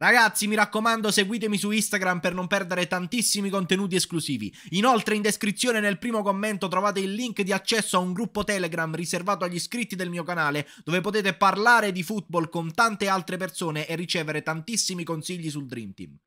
Ragazzi, mi raccomando, seguitemi su Instagram per non perdere tantissimi contenuti esclusivi. Inoltre, in descrizione nel primo commento trovate il link di accesso a un gruppo Telegram riservato agli iscritti del mio canale, dove potete parlare di football con tante altre persone e ricevere tantissimi consigli sul Dream Team.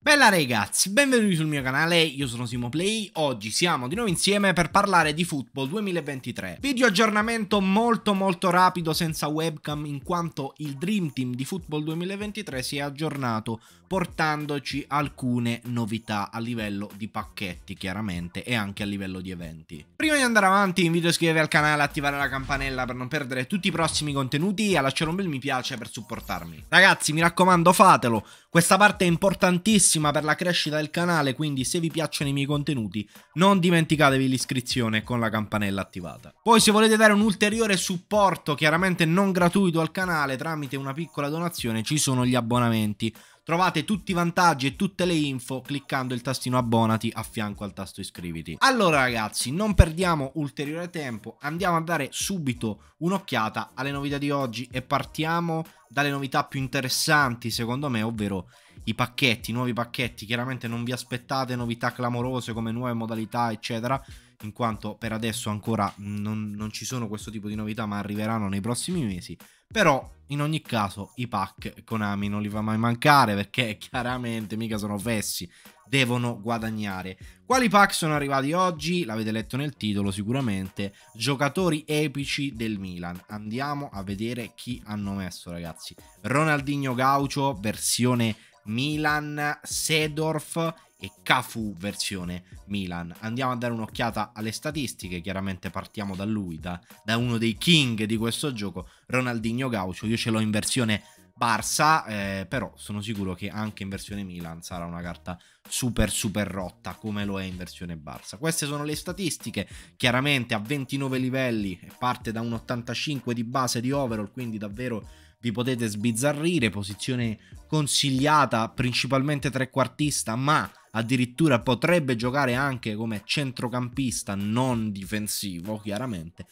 Bella ragazzi, benvenuti sul mio canale, io sono SimoPlay, oggi siamo di nuovo insieme per parlare di Football 2023. Video aggiornamento molto molto rapido senza webcam in quanto il Dream Team di Football 2023 si è aggiornato portandoci alcune novità a livello di pacchetti chiaramente e anche a livello di eventi. Prima di andare avanti invito a iscrivervi al canale, e attivare la campanella per non perdere tutti i prossimi contenuti e a lasciare un bel mi piace per supportarmi. Ragazzi mi raccomando fatelo, questa parte è importantissima utilissima per la crescita del canale, quindi se vi piacciono i miei contenuti non dimenticatevi l'iscrizione con la campanella attivata. Poi se volete dare un ulteriore supporto, chiaramente non gratuito al canale, tramite una piccola donazione ci sono gli abbonamenti. Trovate tutti i vantaggi e tutte le info cliccando il tastino abbonati a fianco al tasto iscriviti. Allora ragazzi, non perdiamo ulteriore tempo, andiamo a dare subito un'occhiata alle novità di oggi e partiamo dalle novità più interessanti secondo me, ovvero i pacchetti, i nuovi pacchetti, chiaramente non vi aspettate novità clamorose come nuove modalità, eccetera, in quanto per adesso ancora non, non, ci sono questo tipo di novità, ma arriveranno nei prossimi mesi. Però, in ogni caso, i pack Konami non li fa mai mancare perché chiaramente mica sono fessi, devono guadagnare. Quali pack sono arrivati oggi? L'avete letto nel titolo sicuramente. Giocatori epici del Milan. Andiamo a vedere chi hanno messo, ragazzi. Ronaldinho Gaucho, versione Milan, Sedorf e Cafu versione Milan. Andiamo a dare un'occhiata alle statistiche, chiaramente partiamo da lui, da, da uno dei king di questo gioco, Ronaldinho Gaucho. Io ce l'ho in versione Barça, eh, però sono sicuro che anche in versione Milan sarà una carta super super rotta come lo è in versione Barça. Queste sono le statistiche, chiaramente a 29 livelli parte da un 85 di base di overall, quindi davvero vi potete sbizzarrire, posizione consigliata principalmente trequartista, ma addirittura potrebbe giocare anche come centrocampista non difensivo, chiaramente.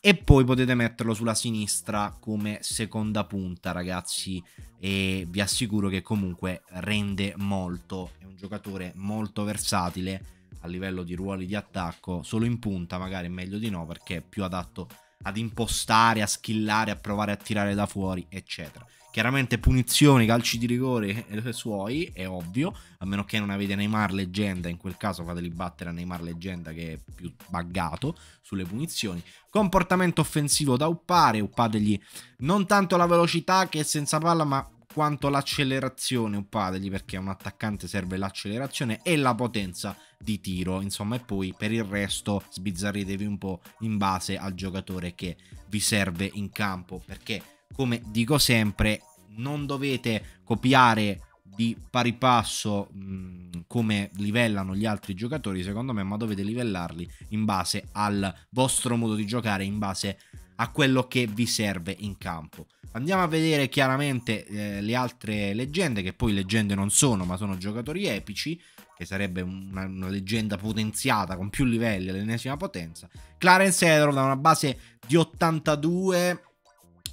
E poi potete metterlo sulla sinistra come seconda punta, ragazzi, e vi assicuro che comunque rende molto, è un giocatore molto versatile a livello di ruoli di attacco, solo in punta magari meglio di no perché è più adatto a ad impostare, a skillare, a provare a tirare da fuori, eccetera. Chiaramente punizioni, calci di rigore eh, suoi, è ovvio, a meno che non avete Neymar leggenda, in quel caso fateli battere a Neymar leggenda che è più buggato sulle punizioni. Comportamento offensivo da uppare, uppategli non tanto la velocità che è senza palla, ma quanto l'accelerazione o padeli perché a un attaccante serve l'accelerazione e la potenza di tiro insomma e poi per il resto sbizzarritevi un po' in base al giocatore che vi serve in campo perché come dico sempre non dovete copiare di pari passo mh, come livellano gli altri giocatori secondo me ma dovete livellarli in base al vostro modo di giocare in base a quello che vi serve in campo Andiamo a vedere chiaramente eh, le altre leggende, che poi leggende non sono, ma sono giocatori epici, che sarebbe una, una leggenda potenziata con più livelli all'ennesima potenza. Clarence Edro da una base di 82,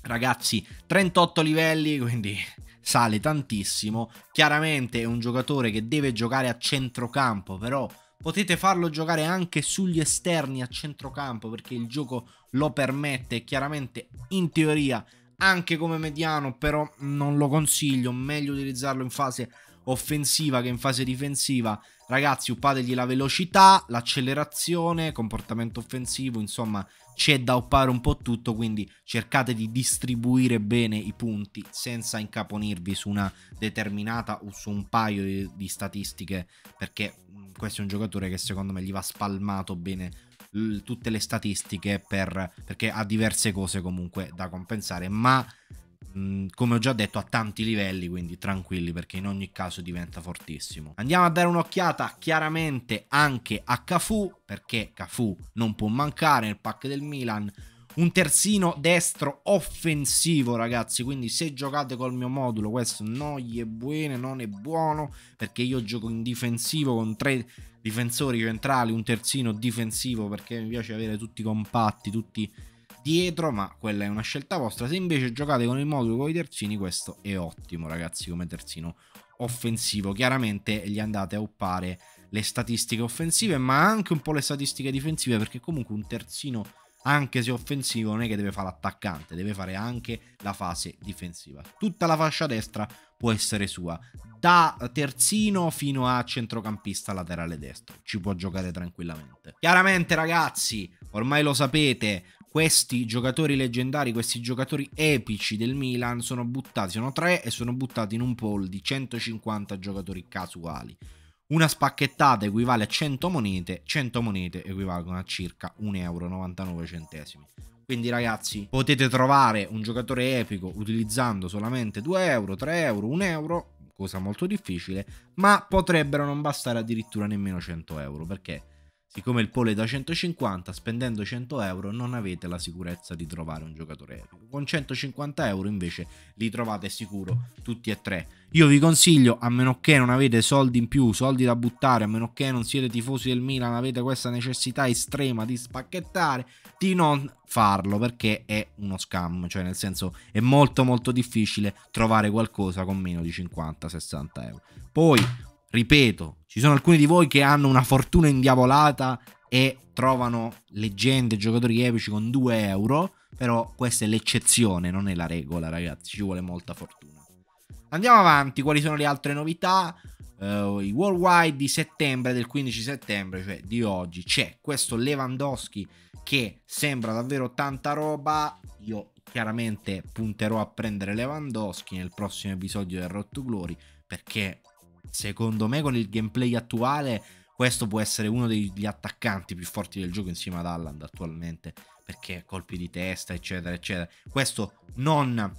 ragazzi, 38 livelli, quindi sale tantissimo. Chiaramente è un giocatore che deve giocare a centrocampo, però potete farlo giocare anche sugli esterni a centrocampo perché il gioco lo permette. Chiaramente in teoria anche come mediano, però non lo consiglio, meglio utilizzarlo in fase offensiva che in fase difensiva. Ragazzi, uppategli la velocità, l'accelerazione, comportamento offensivo, insomma c'è da uppare un po' tutto, quindi cercate di distribuire bene i punti senza incaponirvi su una determinata o su un paio di, di statistiche, perché questo è un giocatore che secondo me gli va spalmato bene tutte le statistiche per, perché ha diverse cose comunque da compensare, ma mm, come ho già detto a tanti livelli, quindi tranquilli perché in ogni caso diventa fortissimo. Andiamo a dare un'occhiata chiaramente anche a Cafu, perché Cafu non può mancare nel pack del Milan, un terzino destro offensivo, ragazzi. Quindi se giocate col mio modulo, questo non gli è buono, non è buono, perché io gioco in difensivo con tre difensori centrali, un terzino difensivo, perché mi piace avere tutti compatti, tutti dietro, ma quella è una scelta vostra. Se invece giocate con il modulo con i terzini, questo è ottimo, ragazzi, come terzino offensivo. Chiaramente gli andate a uppare le statistiche offensive, ma anche un po' le statistiche difensive, perché comunque un terzino anche se offensivo, non è che deve fare l'attaccante, deve fare anche la fase difensiva. Tutta la fascia destra può essere sua, da terzino fino a centrocampista laterale destro, ci può giocare tranquillamente. Chiaramente ragazzi, ormai lo sapete, questi giocatori leggendari, questi giocatori epici del Milan sono buttati, sono tre e sono buttati in un pool di 150 giocatori casuali. Una spacchettata equivale a 100 monete, 100 monete equivalgono a circa 1,99 euro. Quindi ragazzi potete trovare un giocatore epico utilizzando solamente 2 euro, 3 euro, 1 euro, cosa molto difficile, ma potrebbero non bastare addirittura nemmeno 100 euro perché Siccome il pole è da 150, spendendo 100 euro non avete la sicurezza di trovare un giocatore epico. Con 150 euro invece li trovate sicuro tutti e tre. Io vi consiglio, a meno che non avete soldi in più, soldi da buttare, a meno che non siete tifosi del Milan, avete questa necessità estrema di spacchettare, di non farlo perché è uno scam, cioè nel senso è molto molto difficile trovare qualcosa con meno di 50-60 euro. Poi ripeto, ci sono alcuni di voi che hanno una fortuna indiavolata e trovano leggende, giocatori epici con 2 euro, però questa è l'eccezione, non è la regola ragazzi, ci vuole molta fortuna. Andiamo avanti, quali sono le altre novità? Uh, I worldwide di settembre, del 15 settembre, cioè di oggi, c'è questo Lewandowski che sembra davvero tanta roba. Io chiaramente punterò a prendere Lewandowski nel prossimo episodio del Rotto Glory perché Secondo me con il gameplay attuale questo può essere uno degli attaccanti più forti del gioco insieme ad Alland attualmente, perché colpi di testa, eccetera, eccetera. Questo non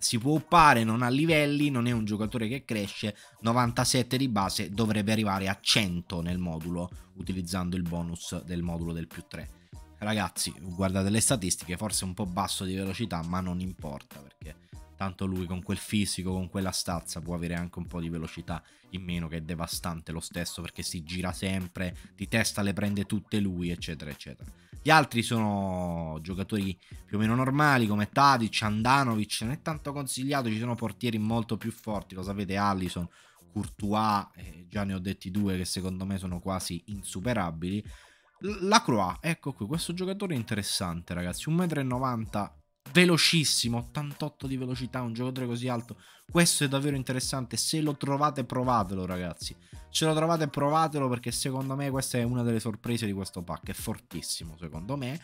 si può uppare, non ha livelli, non è un giocatore che cresce, 97 di base dovrebbe arrivare a 100 nel modulo utilizzando il bonus del modulo del più 3 ragazzi, guardate le statistiche, forse un po' basso di velocità, ma non importa perché tanto lui con quel fisico, con quella stazza può avere anche un po' di velocità in meno che è devastante lo stesso perché si gira sempre, di testa le prende tutte lui, eccetera, eccetera. Gli altri sono giocatori più o meno normali come Tadic, Andanovic, non è tanto consigliato, ci sono portieri molto più forti, lo sapete Allison, Courtois, eh, già ne ho detti due che secondo me sono quasi insuperabili. La Croix, ecco qui, questo giocatore è interessante ragazzi, 1,90 m, velocissimo, 88 di velocità, un giocatore così alto, questo è davvero interessante, se lo trovate provatelo ragazzi, se lo trovate provatelo perché secondo me questa è una delle sorprese di questo pack, è fortissimo secondo me,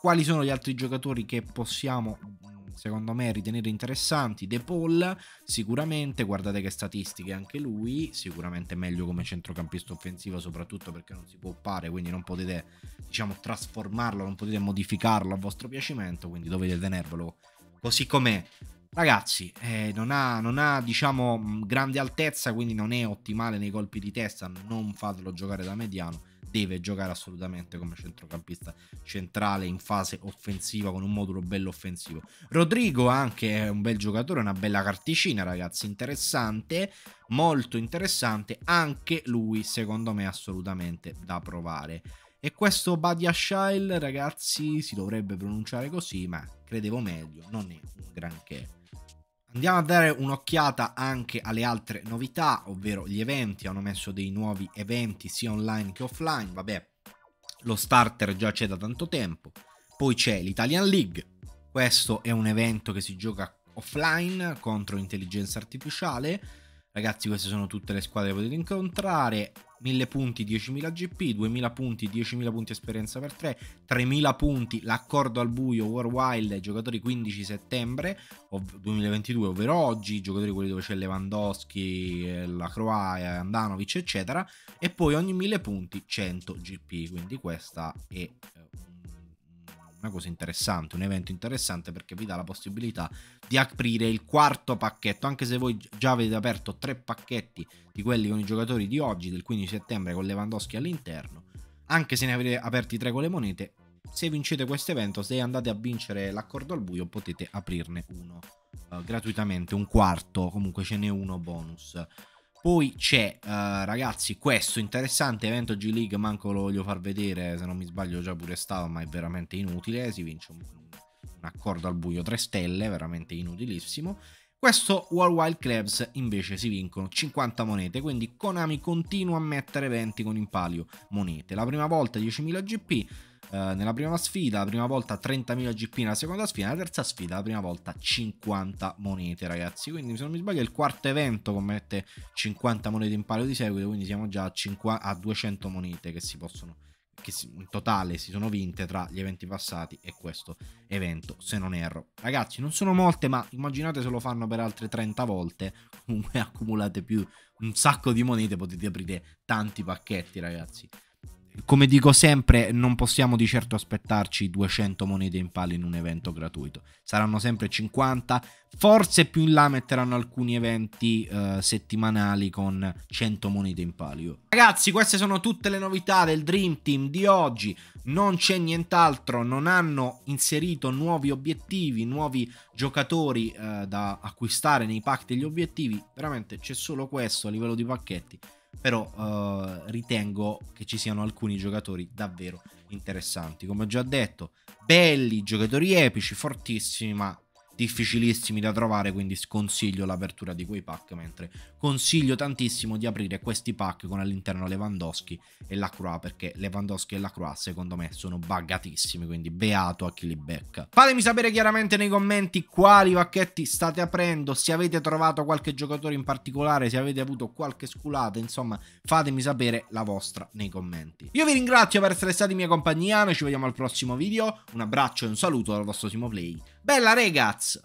quali sono gli altri giocatori che possiamo mm, secondo me ritenere interessanti. De Paul sicuramente, guardate che statistiche anche lui, sicuramente meglio come centrocampista offensivo soprattutto perché non si può oppare, quindi non potete diciamo trasformarlo, non potete modificarlo a vostro piacimento, quindi dovete tenervelo così com'è. Ragazzi, eh, non, ha, non ha diciamo grande altezza, quindi non è ottimale nei colpi di testa, non fatelo giocare da mediano deve giocare assolutamente come centrocampista centrale in fase offensiva con un modulo bello offensivo. Rodrigo anche è un bel giocatore, una bella carticina ragazzi, interessante, molto interessante, anche lui secondo me assolutamente da provare. E questo Badia Shile ragazzi si dovrebbe pronunciare così, ma credevo meglio, non è un granché. Andiamo a dare un'occhiata anche alle altre novità, ovvero gli eventi, hanno messo dei nuovi eventi sia online che offline, vabbè, lo starter già c'è da tanto tempo, poi c'è l'Italian League, questo è un evento che si gioca offline contro intelligenza artificiale, Ragazzi queste sono tutte le squadre che potete incontrare. 1000 punti 10.000 GP, 2.000 punti 10.000 punti esperienza per 3, 3.000 punti l'accordo al buio War Wild giocatori 15 settembre 2022, ovvero oggi, giocatori quelli dove c'è Lewandowski, eh, la Croaia, Andanovic eccetera e poi ogni 1.000 punti 100 GP, quindi questa è eh, una cosa interessante, un evento interessante perché vi dà la possibilità di aprire il quarto pacchetto, anche se voi già avete aperto tre pacchetti di quelli con i giocatori di oggi, del 15 settembre con Lewandowski all'interno, anche se ne avete aperti tre con le monete, se vincete questo evento, se andate a vincere l'accordo al buio potete aprirne uno eh, gratuitamente, un quarto, comunque ce n'è uno bonus. Poi c'è, uh, ragazzi, questo interessante evento G-League, manco lo voglio far vedere, se non mi sbaglio già pure stato, ma è veramente inutile, si vince un, un accordo al buio 3 stelle, veramente inutilissimo. Questo World Wild Clubs invece si vincono 50 monete, quindi Konami continua a mettere eventi con in palio monete. La prima volta 10.000 GP, eh, nella prima sfida, la prima volta 30.000 GP nella seconda sfida, nella terza sfida, la prima volta 50 monete, ragazzi. Quindi, se non mi sbaglio, è il quarto evento che commette 50 monete in palio di seguito, quindi siamo già a, 50, a 200 monete che si possono che in totale si sono vinte tra gli eventi passati e questo evento, se non erro. Ragazzi, non sono molte, ma immaginate se lo fanno per altre 30 volte, comunque accumulate più un sacco di monete, potete aprire tanti pacchetti, ragazzi come dico sempre, non possiamo di certo aspettarci 200 monete in palio in un evento gratuito. Saranno sempre 50, forse più in là metteranno alcuni eventi eh, settimanali con 100 monete in palio. Ragazzi, queste sono tutte le novità del Dream Team di oggi. Non c'è nient'altro, non hanno inserito nuovi obiettivi, nuovi giocatori eh, da acquistare nei pack degli obiettivi. Veramente c'è solo questo a livello di pacchetti però uh, ritengo che ci siano alcuni giocatori davvero interessanti. Come ho già detto, belli, giocatori epici, fortissimi, ma difficilissimi da trovare, quindi sconsiglio l'apertura di quei pack, mentre consiglio tantissimo di aprire questi pack con all'interno Lewandowski e la Croix, perché Lewandowski e la Croix secondo me sono buggatissimi, quindi beato a chi li becca. Fatemi sapere chiaramente nei commenti quali pacchetti state aprendo, se avete trovato qualche giocatore in particolare, se avete avuto qualche sculata, insomma fatemi sapere la vostra nei commenti. Io vi ringrazio per essere stati in mia compagnia, noi ci vediamo al prossimo video, un abbraccio e un saluto dal vostro Simo Play. Bella ragazzi!